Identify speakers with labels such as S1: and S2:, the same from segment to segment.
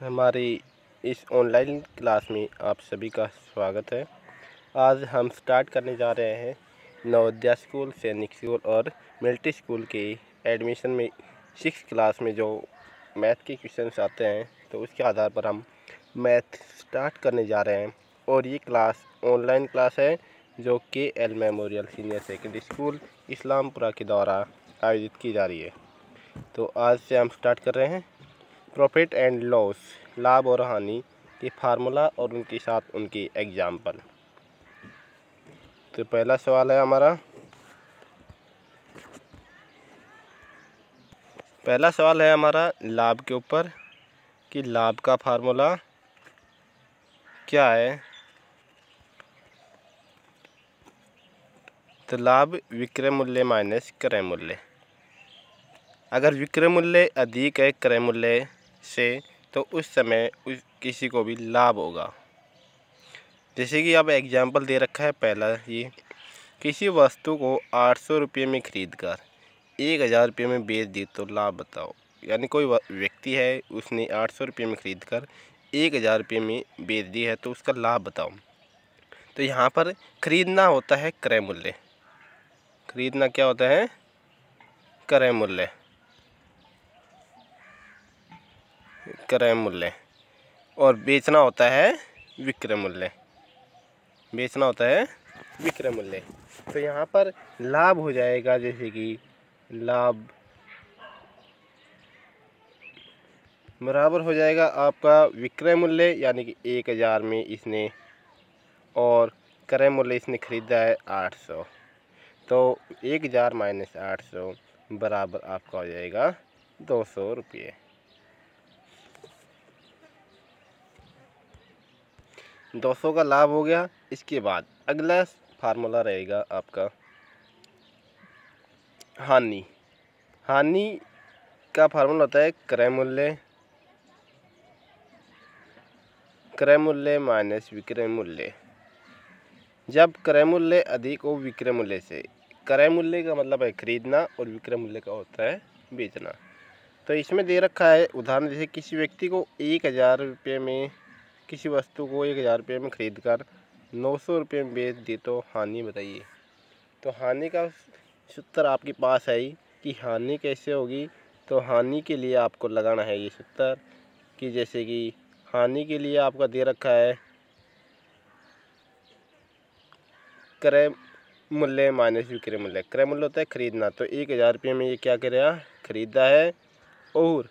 S1: हमारी इस online class में आप सभी का स्वागत है आज हम स्टार्ट करने जा रहे हैं नवोदया स्कूल सैनिक स्कूल और मिलिट्री स्कूल के एडमिशन में सिक्स क्लास में जो मैथ के क्वेश्चन आते हैं तो उसके आधार पर हम मैथ स्टार्ट करने जा रहे हैं और ये क्लास ऑनलाइन क्लास है जो K L memorial senior secondary school Islampura के द्वारा आयोजित की जा रही है तो आज से हम स्टार्ट कर रहे हैं प्रॉफिट एंड लॉस लाभ और हानि की फार्मूला और उनके साथ उनकी एग्जाम्पल तो पहला सवाल है हमारा पहला सवाल है हमारा लाभ के ऊपर कि लाभ का फार्मूला क्या है तो लाभ विक्रय मूल्य माइनस क्रय मूल्य अगर विक्रय मूल्य अधिक है क्रय मूल्य से तो उस समय उस किसी को भी लाभ होगा जैसे कि अब एग्जाम्पल दे रखा है पहला ये किसी वस्तु को आठ सौ रुपये में ख़रीद कर एक हज़ार रुपये में बेच दी तो लाभ बताओ यानी कोई व्यक्ति है उसने आठ सौ रुपये में ख़रीद कर एक हज़ार रुपये में बेच दी है तो उसका लाभ बताओ तो यहाँ पर ख़रीदना होता है क्रय मूल्य ख़रीदना क्या होता है क्रय मूल्य क्रय मूल्य और बेचना होता है विक्रय मूल्य बेचना होता है विक्रय मूल्य तो यहाँ पर लाभ हो जाएगा जैसे कि लाभ बराबर हो जाएगा आपका विक्रय मूल्य यानी कि एक हज़ार में इसने और क्रय मूल्य इसने ख़रीदा है आठ सौ तो एक हज़ार माइनस आठ सौ बराबर आपका हो जाएगा दो सौ रुपये दो सौ का लाभ हो गया इसके बाद अगला फार्मूला रहेगा आपका हानि हानि का फार्मूला होता है क्रय मूल्य क्रय मूल्य माइनस विक्रय मूल्य जब क्रय मूल्य अधिक हो विक्रय मूल्य से क्रय मूल्य का मतलब है खरीदना और विक्रय मूल्य का होता है बेचना तो इसमें दे रखा है उदाहरण जैसे किसी व्यक्ति को एक हज़ार रुपये में किसी वस्तु को एक हज़ार रुपये में ख़रीद कर नौ सौ रुपये में बेच दी तो हानि बताइए तो हानि का सूत्र आपके पास है ही कि हानि कैसे होगी तो हानि के लिए आपको लगाना है ये सूत्र कि जैसे कि हानि के लिए आपका दे रखा है क्रय मूल्य माइनस विक्रय मूल्य क्रय मूल्य होता है ख़रीदना तो एक हज़ार रुपये में ये क्या करेगा ख़रीदा है और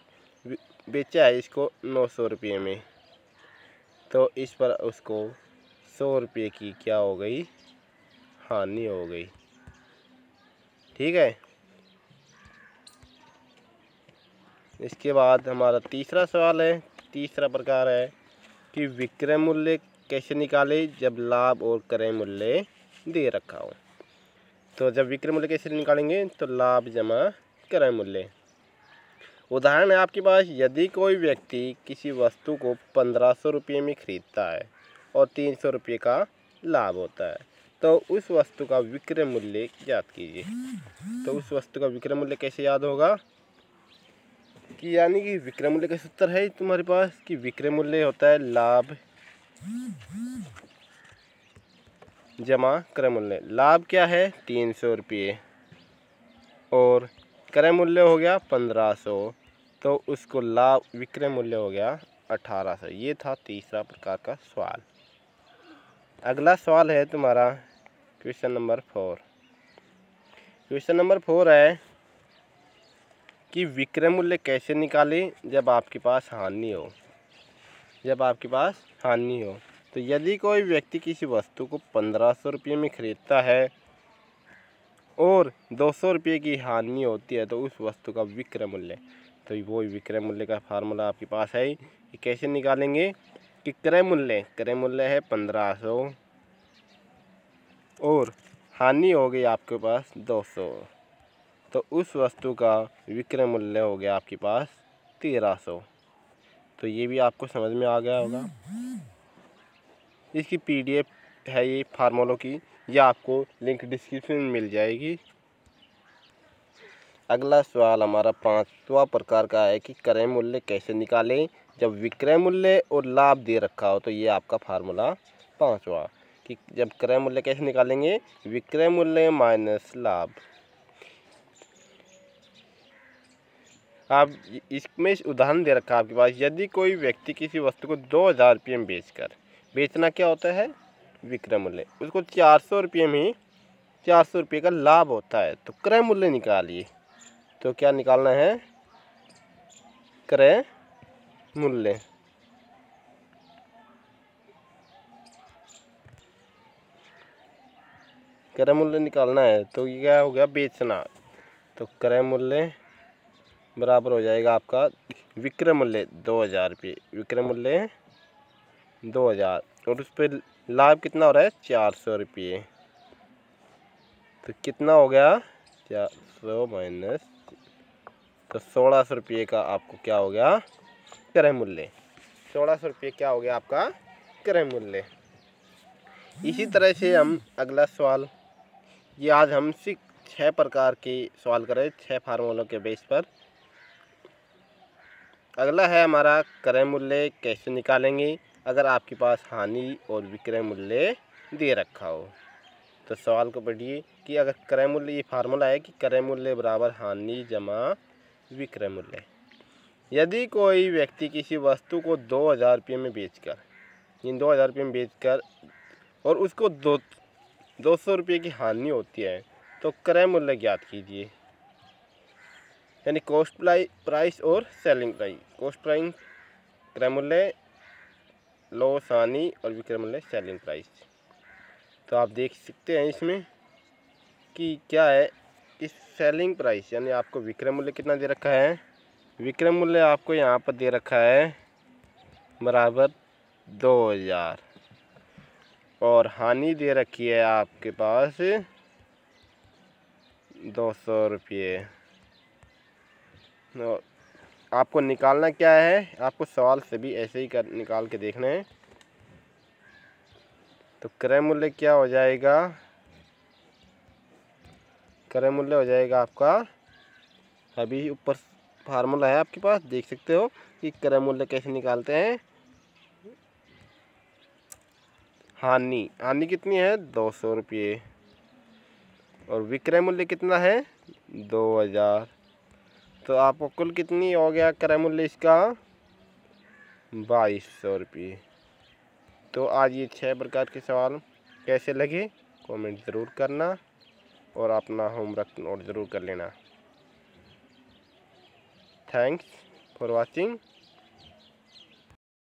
S1: बेचा है इसको नौ सौ रुपये में तो इस पर उसको सौ रुपये की क्या हो गई हानि हो गई ठीक है इसके बाद हमारा तीसरा सवाल है तीसरा प्रकार है कि विक्रय मूल्य कैसे निकाले जब लाभ और क्रय मूल्य दे रखा हो तो जब विक्रय मूल्य कैसे निकालेंगे तो लाभ जमा क्रय मूल्य उदाहरण है आपके पास यदि कोई व्यक्ति किसी वस्तु को पंद्रह सौ रुपये में खरीदता है और तीन सौ रुपये का लाभ होता है तो उस वस्तु का विक्रय मूल्य याद कीजिए तो उस वस्तु का विक्रय मूल्य कैसे याद होगा कि यानी कि विक्रय मूल्य का सूत्र है तुम्हारे पास कि विक्रय मूल्य होता है लाभ जमा क्रय मूल्य लाभ क्या है तीन सौ रुपये और क्रय मूल्य हो गया पंद्रह सौ तो उसको लाभ विक्रय मूल्य हो गया अठारह सौ ये था तीसरा प्रकार का सवाल अगला सवाल है तुम्हारा question number four question number four है कि विक्रय मूल्य कैसे निकाले जब आपके पास हानि हो जब आपके पास हानि हो तो यदि कोई व्यक्ति किसी वस्तु को पंद्रह सौ रुपये में ख़रीदता है और दो सौ रुपये की हानि होती है तो उस वस्तु का विक्रय मूल्य तो वो विक्रय मूल्य का फार्मूला आपके पास है ये कैसे निकालेंगे कि क्रय मूल्य क्रय मूल्य है पंद्रह सौ और हानि हो गई आपके पास दो सौ तो उस वस्तु का विक्रय मूल्य हो गया आपके पास तेरह सौ तो ये भी आपको समझ में आ गया होगा इसकी पीडीएफ है ये फार्मूलों की यह आपको लिंक डिस्क्रिप्शन में मिल जाएगी अगला सवाल हमारा पाँचवा प्रकार का है कि क्रय मूल्य कैसे निकालें जब विक्रय मूल्य और लाभ दे रखा हो तो ये आपका फार्मूला पाँचवा कि जब क्रय मूल्य कैसे निकालेंगे विक्रय मूल्य माइनस लाभ आप इसमें इस उदाहरण दे रखा है आपके पास यदि कोई व्यक्ति किसी वस्तु को दो हज़ार रुपये में बेचकर बेचना क्या होता है विक्रय मूल्य उसको चार सौ रुपये में चार सौ रुपये का लाभ होता है तो क्रय मूल्य निकालिए तो क्या निकालना है क्रय मूल्य क्रय मूल्य निकालना है तो ये क्या हो गया बेचना तो क्रय मूल्य बराबर हो जाएगा आपका विक्रय मूल्य दो हज़ार रुपये विक्रय मूल्य दो हज़ार और उस पर लाभ कितना हो रहा है चार सौ रुपये तो कितना हो गया चार सौ माइनस तो सोलह सौ रुपये का आपको क्या हो गया क्रह मूल्य सोलह सौ रुपये क्या हो गया आपका क्रह मूल्य इसी तरह से हम अगला सवाल ये आज हम सिख छः प्रकार के सवाल करें छः फार्मूलों के बेस पर अगला है हमारा क्रय मूल्य कैसे निकालेंगे अगर आपके पास हानि और विक्रय मूल्य दे रखा हो तो सवाल को पढ़िए कि अगर क्रय मूल्य ये फार्मूला है कि क्रय मूल्य बराबर हानि जमा विक्रय मूल्य यदि कोई व्यक्ति किसी वस्तु को दो हज़ार रुपये में बेचकर इन दो हज़ार रुपये में बेचकर और उसको दो दो सौ रुपये की हानि होती है तो क्रय मूल्य ज्ञात कीजिए यानी कॉस्ट प्राइस और सेलिंग प्राइस कॉस्ट प्राइस क्रय मूल्य लो सानी और विक्रम सेलिंग प्राइस तो आप देख सकते हैं इसमें कि क्या है इस सेलिंग प्राइस यानी आपको विक्रम मूल्य कितना दे रखा है विक्रम मूल्य आपको यहाँ पर दे रखा है बराबर दो हज़ार और हानि दे रखी है आपके पास दो सौ रुपये आपको निकालना क्या है आपको सवाल सभी ऐसे ही कर निकाल के देखना है तो क्रय मूल्य क्या हो जाएगा क्रय मूल्य हो जाएगा आपका अभी ऊपर फार्मूला है आपके पास देख सकते हो कि क्रय मूल्य कैसे निकालते हैं हानि हानि कितनी है दो सौ रुपये और विक्रय मूल्य कितना है दो हज़ार तो आपको कुल कितनी हो गया क्रय मूल्य इसका बाईस सौ रुपये तो आज ये छः प्रकार के सवाल कैसे लगे कमेंट ज़रूर करना और अपना होमवर्क नोट ज़रूर कर लेना थैंक्स फॉर वाचिंग